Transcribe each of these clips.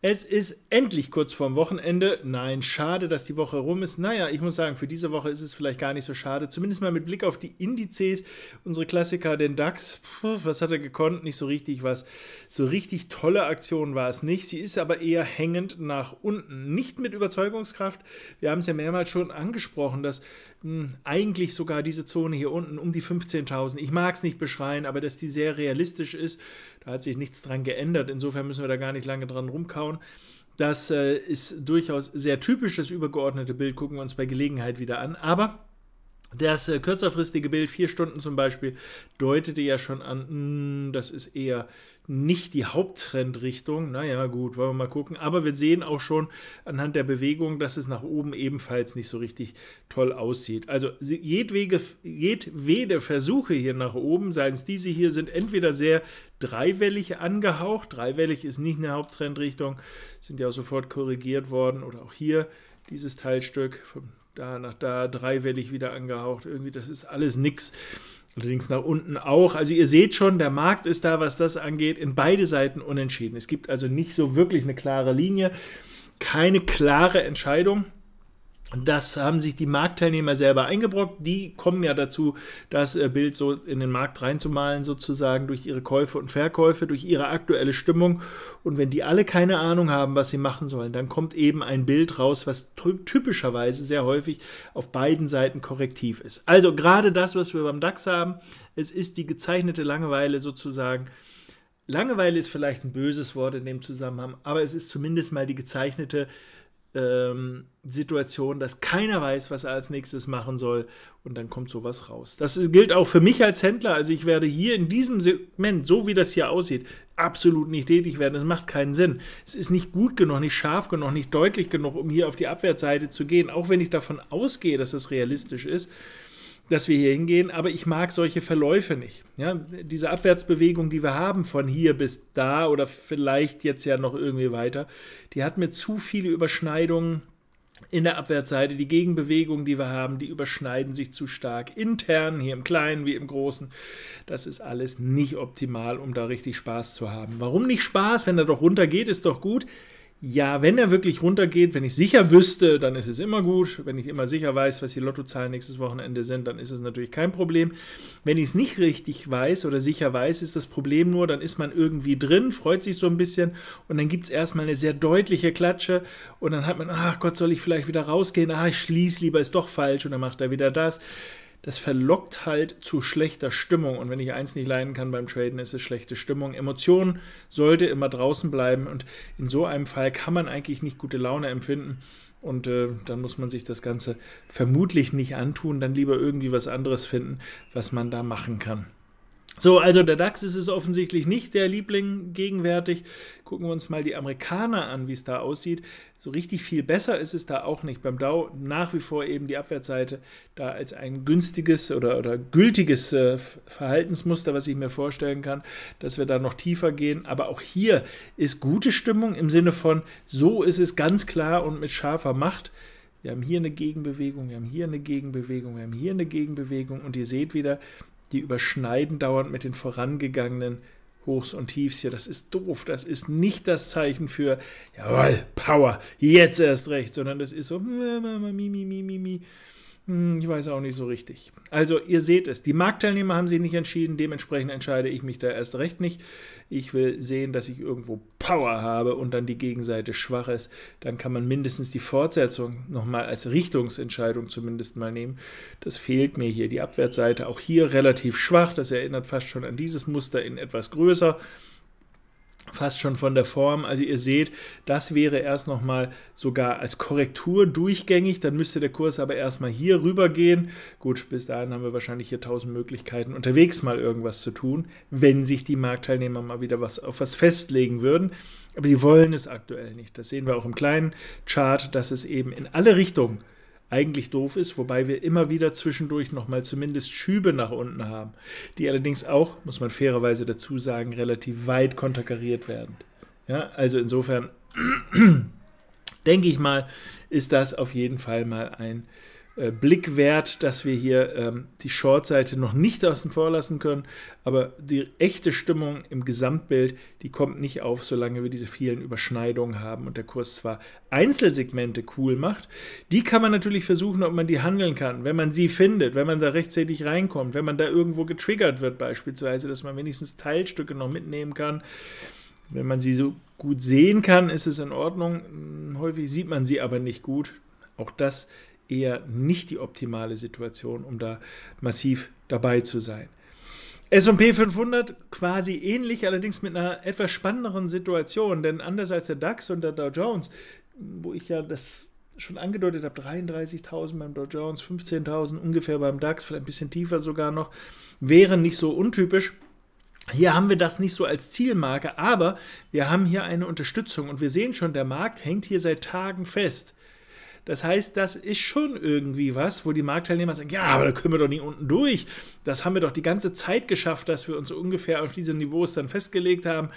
Es ist endlich kurz vorm Wochenende. Nein, schade, dass die Woche rum ist. Naja, ich muss sagen, für diese Woche ist es vielleicht gar nicht so schade. Zumindest mal mit Blick auf die Indizes, unsere Klassiker, den DAX. Puh, was hat er gekonnt? Nicht so richtig was. So richtig tolle Aktion war es nicht. Sie ist aber eher hängend nach unten. Nicht mit Überzeugungskraft. Wir haben es ja mehrmals schon angesprochen, dass hm, eigentlich sogar diese Zone hier unten um die 15.000, ich mag es nicht beschreien, aber dass die sehr realistisch ist, da hat sich nichts dran geändert. Insofern müssen wir da gar nicht lange dran rumkauen. Das äh, ist durchaus sehr typisch. Das übergeordnete Bild gucken wir uns bei Gelegenheit wieder an. Aber das äh, kürzerfristige Bild, vier Stunden zum Beispiel, deutete ja schon an, mh, hm, das ist eher nicht die Haupttrendrichtung. Naja, gut, wollen wir mal gucken. Aber wir sehen auch schon anhand der Bewegung, dass es nach oben ebenfalls nicht so richtig toll aussieht. Also jedwege, jedwede Versuche hier nach oben, seien es diese hier, sind entweder sehr dreiwellig angehaucht. Dreiwellig ist nicht eine Haupttrendrichtung, sind ja auch sofort korrigiert worden. Oder auch hier dieses Teilstück vom da, nach da, dreiwellig wieder angehaucht. Irgendwie, das ist alles nix. Allerdings nach unten auch. Also ihr seht schon, der Markt ist da, was das angeht, in beide Seiten unentschieden. Es gibt also nicht so wirklich eine klare Linie, keine klare Entscheidung. Das haben sich die Marktteilnehmer selber eingebrockt. Die kommen ja dazu, das äh, Bild so in den Markt reinzumalen, sozusagen durch ihre Käufe und Verkäufe, durch ihre aktuelle Stimmung. Und wenn die alle keine Ahnung haben, was sie machen sollen, dann kommt eben ein Bild raus, was typischerweise sehr häufig auf beiden Seiten korrektiv ist. Also gerade das, was wir beim DAX haben, es ist die gezeichnete Langeweile sozusagen. Langeweile ist vielleicht ein böses Wort in dem Zusammenhang, aber es ist zumindest mal die gezeichnete Langeweile ähm, Situation, dass keiner weiß, was er als nächstes machen soll und dann kommt sowas raus. Das gilt auch für mich als Händler. Also ich werde hier in diesem Segment, so wie das hier aussieht, absolut nicht tätig werden. Es macht keinen Sinn. Es ist nicht gut genug, nicht scharf genug, nicht deutlich genug, um hier auf die Abwärtsseite zu gehen. Auch wenn ich davon ausgehe, dass es realistisch ist, dass wir hier hingehen, aber ich mag solche Verläufe nicht. Ja, diese Abwärtsbewegung, die wir haben, von hier bis da oder vielleicht jetzt ja noch irgendwie weiter, die hat mir zu viele Überschneidungen in der Abwärtsseite. Die Gegenbewegungen, die wir haben, die überschneiden sich zu stark intern, hier im Kleinen wie im Großen. Das ist alles nicht optimal, um da richtig Spaß zu haben. Warum nicht Spaß? Wenn er doch runter geht, ist doch gut ja, wenn er wirklich runtergeht, wenn ich sicher wüsste, dann ist es immer gut. Wenn ich immer sicher weiß, was die Lottozahlen nächstes Wochenende sind, dann ist es natürlich kein Problem. Wenn ich es nicht richtig weiß oder sicher weiß, ist das Problem nur, dann ist man irgendwie drin, freut sich so ein bisschen und dann gibt es erstmal eine sehr deutliche Klatsche und dann hat man, ach Gott, soll ich vielleicht wieder rausgehen? Ah, ich schließe lieber, ist doch falsch und dann macht er wieder das das verlockt halt zu schlechter Stimmung. Und wenn ich eins nicht leiden kann beim Traden, ist es schlechte Stimmung. Emotionen sollte immer draußen bleiben und in so einem Fall kann man eigentlich nicht gute Laune empfinden. Und äh, dann muss man sich das Ganze vermutlich nicht antun, dann lieber irgendwie was anderes finden, was man da machen kann. So, also der DAX ist es offensichtlich nicht der Liebling gegenwärtig. Gucken wir uns mal die Amerikaner an, wie es da aussieht. So richtig viel besser ist es da auch nicht. Beim Dow nach wie vor eben die Abwärtsseite da als ein günstiges oder, oder gültiges äh, Verhaltensmuster, was ich mir vorstellen kann, dass wir da noch tiefer gehen. Aber auch hier ist gute Stimmung im Sinne von, so ist es ganz klar und mit scharfer Macht. Wir haben hier eine Gegenbewegung, wir haben hier eine Gegenbewegung, wir haben hier eine Gegenbewegung und ihr seht wieder, die überschneiden dauernd mit den vorangegangenen Hochs und Tiefs hier. Das ist doof. Das ist nicht das Zeichen für jawohl, Power, jetzt erst recht, sondern das ist so mi, mi, mi, mi, mi. Hm, ich weiß auch nicht so richtig. Also ihr seht es, die Marktteilnehmer haben sich nicht entschieden, dementsprechend entscheide ich mich da erst recht nicht. Ich will sehen, dass ich irgendwo Power habe und dann die Gegenseite schwach ist. Dann kann man mindestens die Fortsetzung nochmal als Richtungsentscheidung zumindest mal nehmen. Das fehlt mir hier. Die Abwärtsseite auch hier relativ schwach. Das erinnert fast schon an dieses Muster in etwas größer fast schon von der Form. Also ihr seht, das wäre erst nochmal sogar als Korrektur durchgängig. Dann müsste der Kurs aber erstmal hier rüber gehen. Gut, bis dahin haben wir wahrscheinlich hier tausend Möglichkeiten unterwegs mal irgendwas zu tun, wenn sich die Marktteilnehmer mal wieder was auf was festlegen würden. Aber sie wollen es aktuell nicht. Das sehen wir auch im kleinen Chart, dass es eben in alle Richtungen eigentlich doof ist, wobei wir immer wieder zwischendurch nochmal zumindest Schübe nach unten haben, die allerdings auch, muss man fairerweise dazu sagen, relativ weit konterkariert werden. Ja, also insofern denke ich mal, ist das auf jeden Fall mal ein äh, Blick wert, dass wir hier ähm, die Short-Seite noch nicht außen vor lassen können. Aber die echte Stimmung im Gesamtbild, die kommt nicht auf, solange wir diese vielen Überschneidungen haben und der Kurs zwar Einzelsegmente cool macht. Die kann man natürlich versuchen, ob man die handeln kann. Wenn man sie findet, wenn man da rechtzeitig reinkommt, wenn man da irgendwo getriggert wird beispielsweise, dass man wenigstens Teilstücke noch mitnehmen kann. Wenn man sie so gut sehen kann, ist es in Ordnung. Hm, häufig sieht man sie aber nicht gut. Auch das eher nicht die optimale Situation, um da massiv dabei zu sein. S&P 500 quasi ähnlich, allerdings mit einer etwas spannenderen Situation, denn anders als der DAX und der Dow Jones, wo ich ja das schon angedeutet habe, 33.000 beim Dow Jones, 15.000 ungefähr beim DAX, vielleicht ein bisschen tiefer sogar noch, wären nicht so untypisch. Hier haben wir das nicht so als Zielmarke, aber wir haben hier eine Unterstützung und wir sehen schon, der Markt hängt hier seit Tagen fest. Das heißt, das ist schon irgendwie was, wo die Marktteilnehmer sagen, ja, aber da können wir doch nicht unten durch. Das haben wir doch die ganze Zeit geschafft, dass wir uns ungefähr auf diese Niveaus dann festgelegt haben.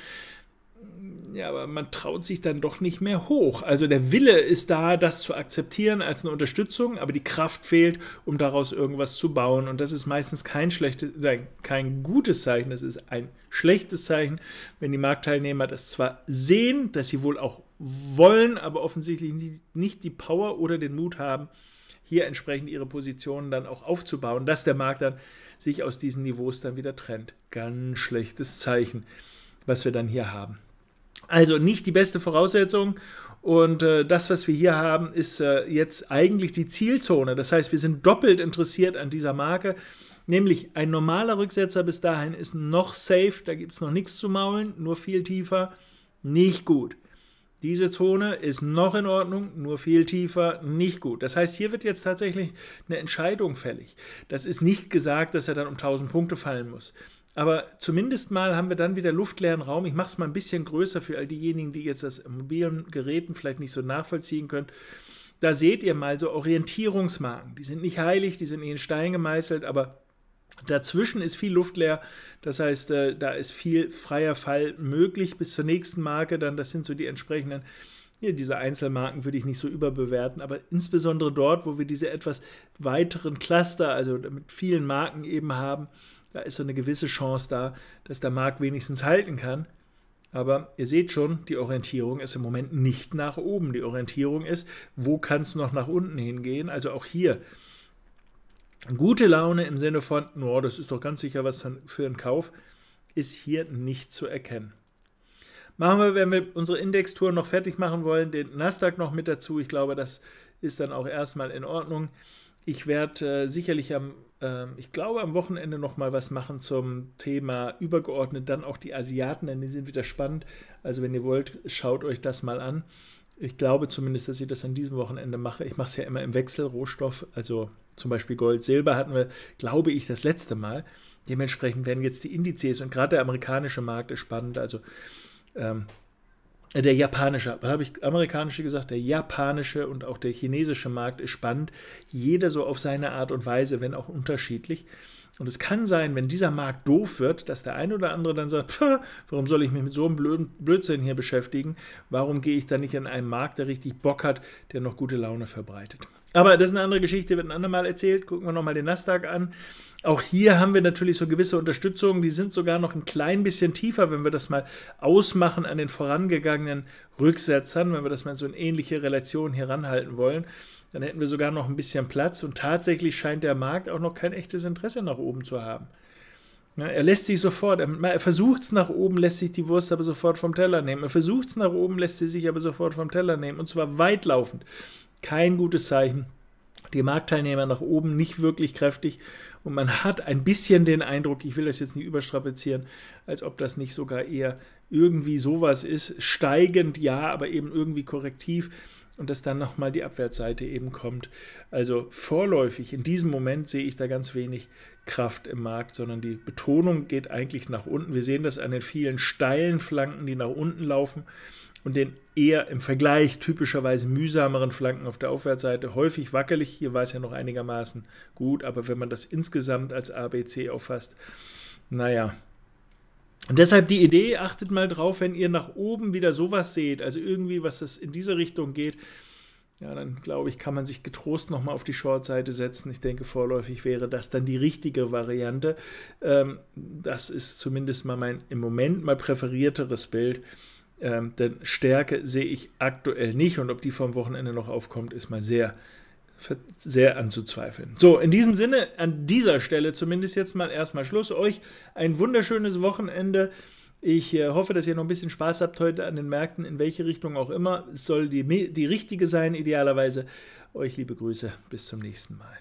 Ja, aber man traut sich dann doch nicht mehr hoch. Also der Wille ist da, das zu akzeptieren als eine Unterstützung, aber die Kraft fehlt, um daraus irgendwas zu bauen. Und das ist meistens kein schlechtes, nein, kein gutes Zeichen. Das ist ein schlechtes Zeichen, wenn die Marktteilnehmer das zwar sehen, dass sie wohl auch wollen aber offensichtlich nicht die Power oder den Mut haben, hier entsprechend ihre Positionen dann auch aufzubauen, dass der Markt dann sich aus diesen Niveaus dann wieder trennt. Ganz schlechtes Zeichen, was wir dann hier haben. Also nicht die beste Voraussetzung. Und äh, das, was wir hier haben, ist äh, jetzt eigentlich die Zielzone. Das heißt, wir sind doppelt interessiert an dieser Marke. Nämlich ein normaler Rücksetzer bis dahin ist noch safe, da gibt es noch nichts zu maulen, nur viel tiefer, nicht gut. Diese Zone ist noch in Ordnung, nur viel tiefer nicht gut. Das heißt, hier wird jetzt tatsächlich eine Entscheidung fällig. Das ist nicht gesagt, dass er dann um 1000 Punkte fallen muss. Aber zumindest mal haben wir dann wieder luftleeren Raum. Ich mache es mal ein bisschen größer für all diejenigen, die jetzt das mobilen Geräten vielleicht nicht so nachvollziehen können. Da seht ihr mal so Orientierungsmarken. Die sind nicht heilig, die sind nicht in Stein gemeißelt, aber Dazwischen ist viel Luft leer, das heißt, äh, da ist viel freier Fall möglich bis zur nächsten Marke. Dann, das sind so die entsprechenden ja, diese Einzelmarken würde ich nicht so überbewerten, aber insbesondere dort, wo wir diese etwas weiteren Cluster, also mit vielen Marken eben haben, da ist so eine gewisse Chance da, dass der Markt wenigstens halten kann. Aber ihr seht schon, die Orientierung ist im Moment nicht nach oben. Die Orientierung ist, wo kann es noch nach unten hingehen? Also auch hier gute Laune im Sinne von, no, das ist doch ganz sicher was für einen Kauf, ist hier nicht zu erkennen. Machen wir, wenn wir unsere Indextour noch fertig machen wollen, den Nasdaq noch mit dazu. Ich glaube, das ist dann auch erstmal in Ordnung. Ich werde äh, sicherlich am, äh, ich glaube, am Wochenende noch mal was machen zum Thema übergeordnet. Dann auch die Asiaten, denn die sind wieder spannend. Also wenn ihr wollt, schaut euch das mal an ich glaube zumindest, dass ich das an diesem Wochenende mache. Ich mache es ja immer im Wechsel, Rohstoff, also zum Beispiel Gold, Silber hatten wir, glaube ich, das letzte Mal. Dementsprechend werden jetzt die Indizes und gerade der amerikanische Markt ist spannend. Also ähm, äh, der japanische, habe ich amerikanische gesagt, der japanische und auch der chinesische Markt ist spannend. Jeder so auf seine Art und Weise, wenn auch unterschiedlich. Und es kann sein, wenn dieser Markt doof wird, dass der eine oder andere dann sagt, warum soll ich mich mit so einem blöden Blödsinn hier beschäftigen? Warum gehe ich da nicht in einen Markt, der richtig Bock hat, der noch gute Laune verbreitet? Aber das ist eine andere Geschichte, wird ein andermal erzählt. Gucken wir nochmal den Nasdaq an. Auch hier haben wir natürlich so gewisse Unterstützungen, die sind sogar noch ein klein bisschen tiefer, wenn wir das mal ausmachen an den vorangegangenen Rücksetzern, wenn wir das mal so in ähnliche Relation hier ranhalten wollen, dann hätten wir sogar noch ein bisschen Platz und tatsächlich scheint der Markt auch noch kein echtes Interesse nach oben zu haben. Er lässt sich sofort, er versucht es nach oben, lässt sich die Wurst aber sofort vom Teller nehmen. Er versucht es nach oben, lässt sie sich aber sofort vom Teller nehmen. Und zwar weitlaufend kein gutes Zeichen. Die Marktteilnehmer nach oben nicht wirklich kräftig und man hat ein bisschen den Eindruck, ich will das jetzt nicht überstrapazieren, als ob das nicht sogar eher irgendwie sowas ist, steigend ja, aber eben irgendwie korrektiv und dass dann nochmal die Abwärtsseite eben kommt. Also vorläufig, in diesem Moment sehe ich da ganz wenig Kraft im Markt, sondern die Betonung geht eigentlich nach unten. Wir sehen das an den vielen steilen Flanken, die nach unten laufen und den eher im Vergleich typischerweise mühsameren Flanken auf der Aufwärtsseite häufig wackelig. Hier war es ja noch einigermaßen gut, aber wenn man das insgesamt als ABC auffasst, naja. Und deshalb die Idee, achtet mal drauf, wenn ihr nach oben wieder sowas seht, also irgendwie, was das in diese Richtung geht, ja, dann glaube ich, kann man sich getrost nochmal auf die Short-Seite setzen. Ich denke, vorläufig wäre das dann die richtige Variante. Ähm, das ist zumindest mal mein im Moment mal präferierteres Bild. Ähm, denn Stärke sehe ich aktuell nicht und ob die vom Wochenende noch aufkommt, ist mal sehr, sehr anzuzweifeln. So, in diesem Sinne, an dieser Stelle zumindest jetzt mal erstmal Schluss. Euch ein wunderschönes Wochenende. Ich äh, hoffe, dass ihr noch ein bisschen Spaß habt heute an den Märkten, in welche Richtung auch immer. Es soll die, die richtige sein, idealerweise. Euch liebe Grüße, bis zum nächsten Mal.